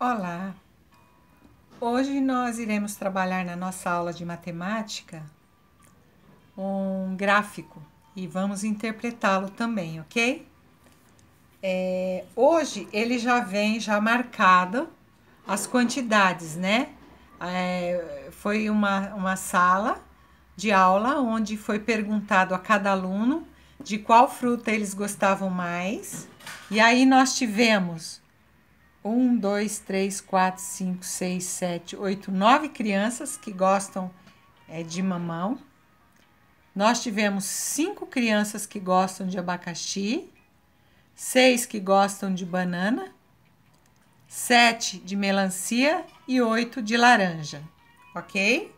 Olá! Hoje nós iremos trabalhar na nossa aula de matemática um gráfico e vamos interpretá-lo também, ok? É, hoje ele já vem já marcado as quantidades, né? É, foi uma, uma sala de aula onde foi perguntado a cada aluno de qual fruta eles gostavam mais. E aí nós tivemos um, dois, três, quatro, cinco, seis, sete, oito, nove crianças que gostam é, de mamão. Nós tivemos cinco crianças que gostam de abacaxi, seis que gostam de banana, sete de melancia e oito de laranja, ok?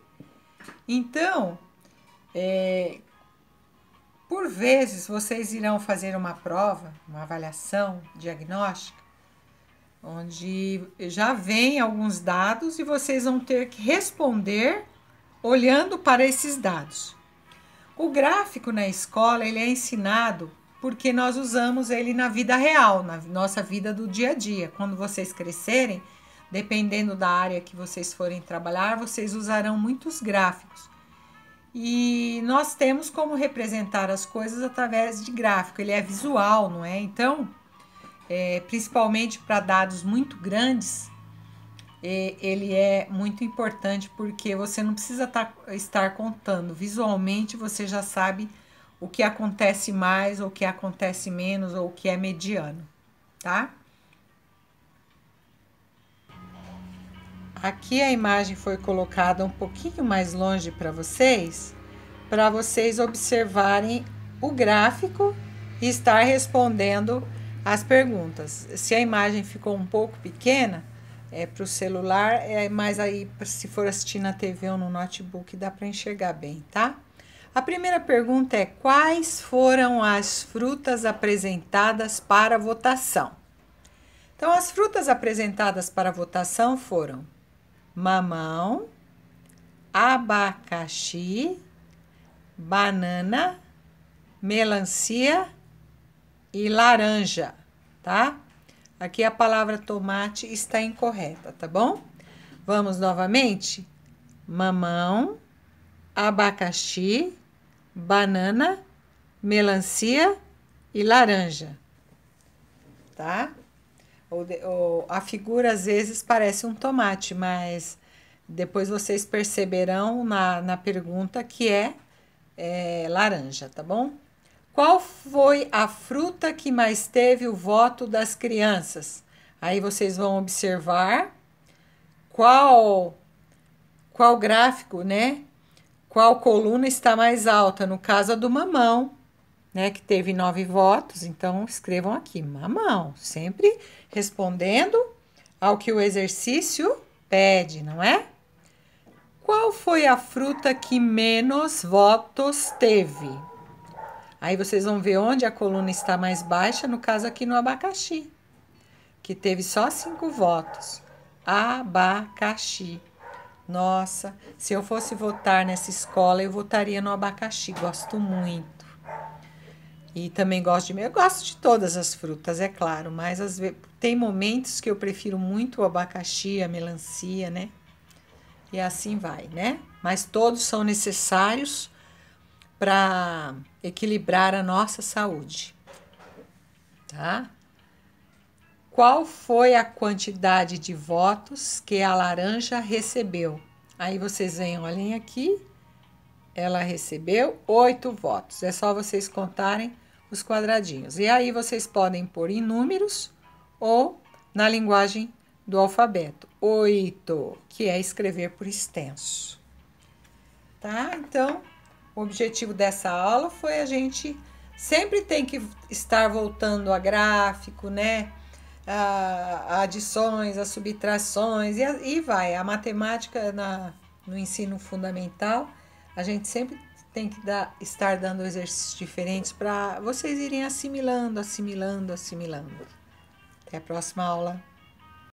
Então, é, por vezes vocês irão fazer uma prova, uma avaliação diagnóstica onde já vem alguns dados e vocês vão ter que responder olhando para esses dados. O gráfico na escola ele é ensinado porque nós usamos ele na vida real, na nossa vida do dia a dia. Quando vocês crescerem, dependendo da área que vocês forem trabalhar, vocês usarão muitos gráficos. E nós temos como representar as coisas através de gráfico, ele é visual, não é? Então, é, principalmente para dados muito grandes, é, ele é muito importante porque você não precisa tá, estar contando. Visualmente você já sabe o que acontece mais, ou o que acontece menos, ou o que é mediano, tá? Aqui a imagem foi colocada um pouquinho mais longe para vocês, para vocês observarem o gráfico e estar respondendo as perguntas: se a imagem ficou um pouco pequena, é para o celular, é, mas aí se for assistir na TV ou no notebook dá para enxergar bem, tá? A primeira pergunta é: quais foram as frutas apresentadas para votação? Então, as frutas apresentadas para votação foram mamão, abacaxi, banana, melancia e laranja, tá? Aqui a palavra tomate está incorreta, tá bom? Vamos novamente? Mamão, abacaxi, banana, melancia e laranja, tá? Ou, ou, a figura às vezes parece um tomate, mas depois vocês perceberão na, na pergunta que é, é laranja, tá bom? Qual foi a fruta que mais teve o voto das crianças? Aí vocês vão observar qual qual gráfico, né? Qual coluna está mais alta? No caso a do mamão, né, que teve nove votos, então escrevam aqui mamão, sempre respondendo ao que o exercício pede, não é? Qual foi a fruta que menos votos teve? Aí vocês vão ver onde a coluna está mais baixa, no caso aqui no abacaxi, que teve só cinco votos. Abacaxi. Nossa, se eu fosse votar nessa escola, eu votaria no abacaxi, gosto muito. E também gosto de. Eu gosto de todas as frutas, é claro, mas às vezes, tem momentos que eu prefiro muito o abacaxi, a melancia, né? E assim vai, né? Mas todos são necessários para equilibrar a nossa saúde. Tá? Qual foi a quantidade de votos que a laranja recebeu? Aí vocês venham olhem linha aqui. Ela recebeu oito votos. É só vocês contarem os quadradinhos. E aí vocês podem pôr em números ou na linguagem do alfabeto. Oito, que é escrever por extenso. Tá? Então, o objetivo dessa aula foi a gente sempre tem que estar voltando a gráfico, né? A adições, a subtrações e, a, e vai. A matemática na, no ensino fundamental, a gente sempre tem que dar, estar dando exercícios diferentes para vocês irem assimilando, assimilando, assimilando. Até a próxima aula.